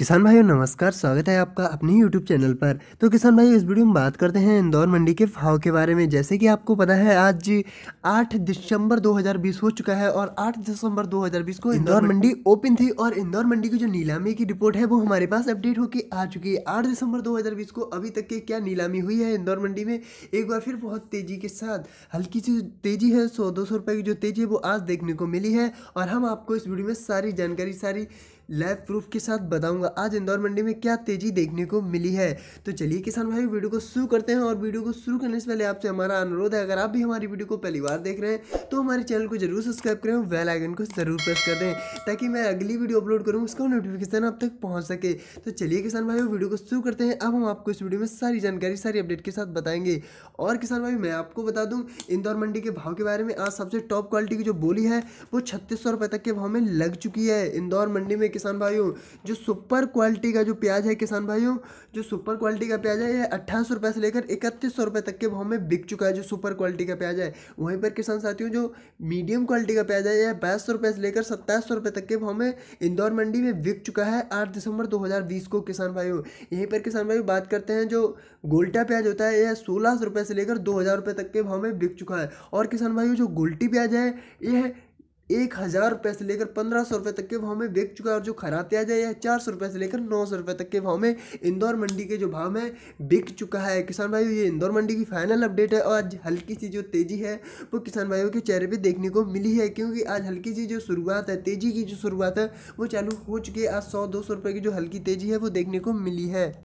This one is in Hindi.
किसान भाइयों नमस्कार स्वागत है आपका अपने YouTube चैनल पर तो किसान भाइयों इस वीडियो में बात करते हैं इंदौर मंडी के भाव के बारे में जैसे कि आपको पता है आज 8 दिसंबर 2020 हो चुका है और 8 दिसंबर 2020 को इंदौर मंडी ओपन थी और इंदौर मंडी की जो नीलामी की रिपोर्ट है वो हमारे पास अपडेट होकर आ चुकी है आठ दिसंबर दो को अभी तक की क्या नीलामी हुई है इंदौर मंडी में एक बार फिर बहुत तेजी के साथ हल्की सी तेजी है सौ दो सौ की जो तेजी है वो आज देखने को मिली है और हम आपको इस वीडियो में सारी जानकारी सारी लैब प्रूफ के साथ बताऊंगा आज इंदौर मंडी में क्या तेजी देखने को मिली है तो चलिए किसान भाई वीडियो को शुरू करते हैं और वीडियो को शुरू करने से पहले आपसे हमारा अनुरोध है अगर आप भी हमारी वीडियो को पहली बार देख रहे हैं तो हमारे चैनल को जरूर सब्सक्राइब करें और आइकन को जरूर प्रेस कर दें ताकि मैं अगली वीडियो अपलोड करूँ उसका नोटिफिकेशन आप तक पहुँच सके तो चलिए किसान भाई वीडियो को शुरू करते हैं अब हम आपको इस वीडियो में सारी जानकारी सारी अपडेट के साथ बताएंगे और किसान भाई मैं आपको बता दूँ इंदौर मंडी के भाव के बारे में आज सबसे टॉप क्वालिटी की जो बोली है वो छत्तीस तक के भाव में लग चुकी है इंदौर मंडी में किसान भाइयों जो सुपर क्वालिटी का जो प्याज है किसान भाइयों जो सुपर क्वालिटी का प्याज है ये अट्ठाईस सौ रुपये से लेकर इकतीस सौ रुपये तक के भाव में बिक चुका है जो सुपर क्वालिटी का प्याज है वहीं पर किसान साथियों जो मीडियम क्वालिटी का प्याज है यह बाईस सौ रुपये से लेकर सत्ताईस सौ रुपये तक के भाव में इंदौर मंडी में बिक चुका है आठ दिसंबर दो हज़ार बीस को किसान भाइयों यहीं पर किसान भाई बात करते हैं जो गोल्टा प्याज होता है यह सोलह सौ रुपये से लेकर दो हज़ार रुपये तक के भाव में बिक चुका है और किसान भाइयों जो गोल्टी प्याज है यह एक हज़ार रुपये से लेकर पंद्रह सौ रुपये तक के भाव में बेच चुका है और जो आ जाए चार सौ रुपये से लेकर नौ सौ रुपये तक के भाव में इंदौर मंडी के जो भाव में बिक चुका है किसान भाई ये इंदौर मंडी की फाइनल अपडेट है और आज हल्की सी जो तेज़ी है वो किसान भाइयों के चेहरे पर देखने को मिली है क्योंकि आज हल्की सी जो शुरुआत है तेज़ी की जो शुरुआत है वो चालू हो चुकी है आज सौ दो सौ रुपये की जो हल्की तेज़ी है वो देखने को मिली है